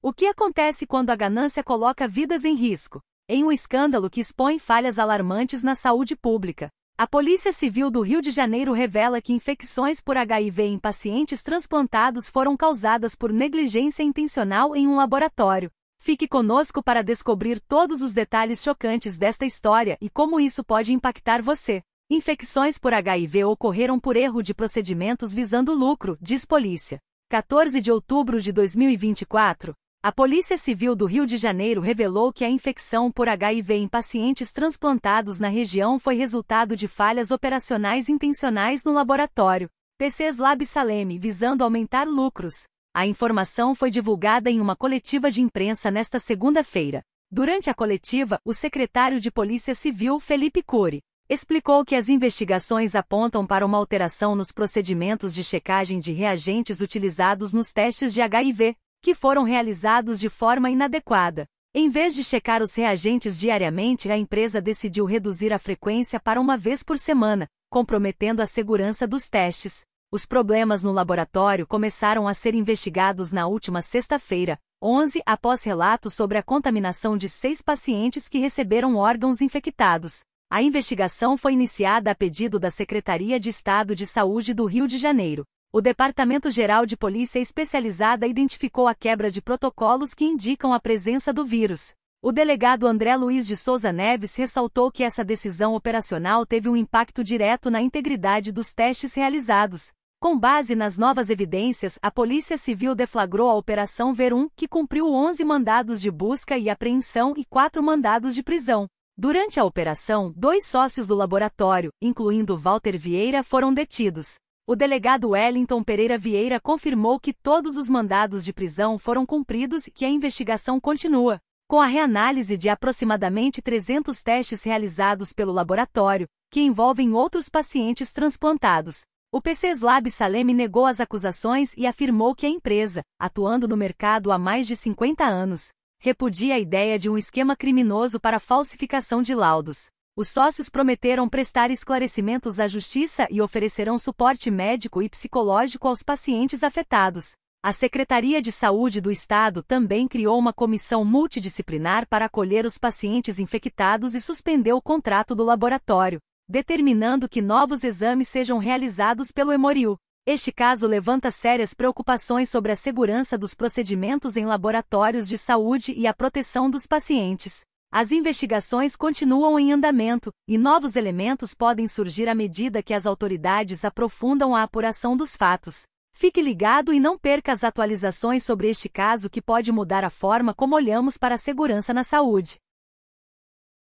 O que acontece quando a ganância coloca vidas em risco? Em um escândalo que expõe falhas alarmantes na saúde pública, a Polícia Civil do Rio de Janeiro revela que infecções por HIV em pacientes transplantados foram causadas por negligência intencional em um laboratório. Fique conosco para descobrir todos os detalhes chocantes desta história e como isso pode impactar você. Infecções por HIV ocorreram por erro de procedimentos visando lucro, diz polícia. 14 de outubro de 2024, a Polícia Civil do Rio de Janeiro revelou que a infecção por HIV em pacientes transplantados na região foi resultado de falhas operacionais intencionais no laboratório PCs Lab Saleme, visando aumentar lucros. A informação foi divulgada em uma coletiva de imprensa nesta segunda-feira. Durante a coletiva, o secretário de Polícia Civil, Felipe Cury, explicou que as investigações apontam para uma alteração nos procedimentos de checagem de reagentes utilizados nos testes de HIV, que foram realizados de forma inadequada. Em vez de checar os reagentes diariamente, a empresa decidiu reduzir a frequência para uma vez por semana, comprometendo a segurança dos testes. Os problemas no laboratório começaram a ser investigados na última sexta-feira, 11, após relatos sobre a contaminação de seis pacientes que receberam órgãos infectados. A investigação foi iniciada a pedido da Secretaria de Estado de Saúde do Rio de Janeiro. O Departamento Geral de Polícia Especializada identificou a quebra de protocolos que indicam a presença do vírus. O delegado André Luiz de Souza Neves ressaltou que essa decisão operacional teve um impacto direto na integridade dos testes realizados. Com base nas novas evidências, a Polícia Civil deflagrou a Operação Verum, que cumpriu 11 mandados de busca e apreensão e 4 mandados de prisão. Durante a operação, dois sócios do laboratório, incluindo Walter Vieira, foram detidos. O delegado Wellington Pereira Vieira confirmou que todos os mandados de prisão foram cumpridos e que a investigação continua. Com a reanálise de aproximadamente 300 testes realizados pelo laboratório, que envolvem outros pacientes transplantados, o PCs Lab Saleme negou as acusações e afirmou que a empresa, atuando no mercado há mais de 50 anos, repudia a ideia de um esquema criminoso para falsificação de laudos. Os sócios prometeram prestar esclarecimentos à justiça e oferecerão suporte médico e psicológico aos pacientes afetados. A Secretaria de Saúde do Estado também criou uma comissão multidisciplinar para acolher os pacientes infectados e suspendeu o contrato do laboratório, determinando que novos exames sejam realizados pelo Hemoriu. Este caso levanta sérias preocupações sobre a segurança dos procedimentos em laboratórios de saúde e a proteção dos pacientes. As investigações continuam em andamento, e novos elementos podem surgir à medida que as autoridades aprofundam a apuração dos fatos. Fique ligado e não perca as atualizações sobre este caso que pode mudar a forma como olhamos para a segurança na saúde.